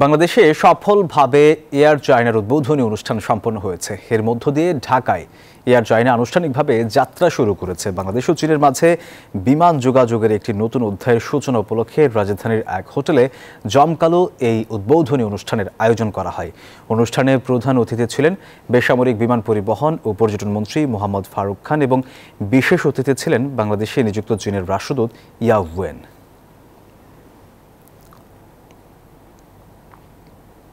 বাংলাদেশে সফলভাবে এয়ার চায়নার উদ্বোধনী অনুষ্ঠান সম্পন্ন হয়েছে এর মধ্য দিয়ে ঢাকায় এয়ার চায়না আনুষ্ঠানিকভাবে যাত্রা শুরু করেছে বাংলাদেশ ও চীনের মাঝে বিমান যোগাযোগের একটি নতুন অধ্যায়ের সূচনা উপলক্ষে রাজধানীর এক হোটেলে জমকালো এই উদ্বোধনী অনুষ্ঠানের আয়োজন করা হয় অনুষ্ঠানে প্রধান অতিথি ছিলেন বেসামরিক বিমান পরিবহন ও পর্যটন মন্ত্রী মোহাম্মদ ফারুক খান এবং বিশেষ অতিথি ছিলেন বাংলাদেশে নিযুক্ত চীনের রাষ্ট্রদূত ইয়াওয়েন